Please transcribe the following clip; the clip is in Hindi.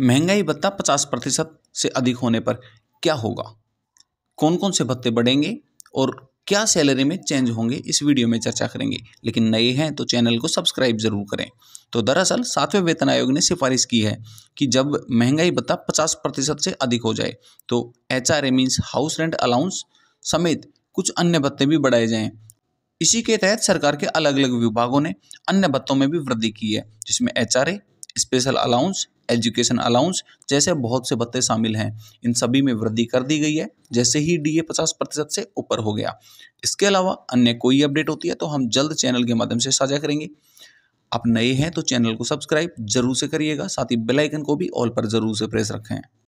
महंगाई भत्ता पचास प्रतिशत से अधिक होने पर क्या होगा कौन कौन से भत्ते बढ़ेंगे और क्या सैलरी में चेंज होंगे इस वीडियो में चर्चा करेंगे लेकिन नए हैं तो चैनल को सब्सक्राइब जरूर करें तो दरअसल सातवें वेतन आयोग ने सिफारिश की है कि जब महंगाई भत्ता 50 प्रतिशत से अधिक हो जाए तो H R means house rent allowance समेत कुछ अन्य भत्ते भी बढ़ाए जाएं इसी के तहत सरकार के अलग अलग विभागों ने अन्य भत्तों में भी वृद्धि की है जिसमें H special allowance education allowance जैसे बहुत से भत्ते शामिल हैं इन सभी में वृद्धि कर दी गई है जैसे ही डीए 50 प्रतिशत से ऊपर हो गया इसके अलावा अन्य कोई अपडेट होती है तो हम जल्द चैनल के माध्यम से साझा करेंगे आप नए हैं तो चैनल को सब्सक्राइब जरूर से करिएगा साथ ही बेलाइकन को भी ऑल पर जरूर से प्रेस रखें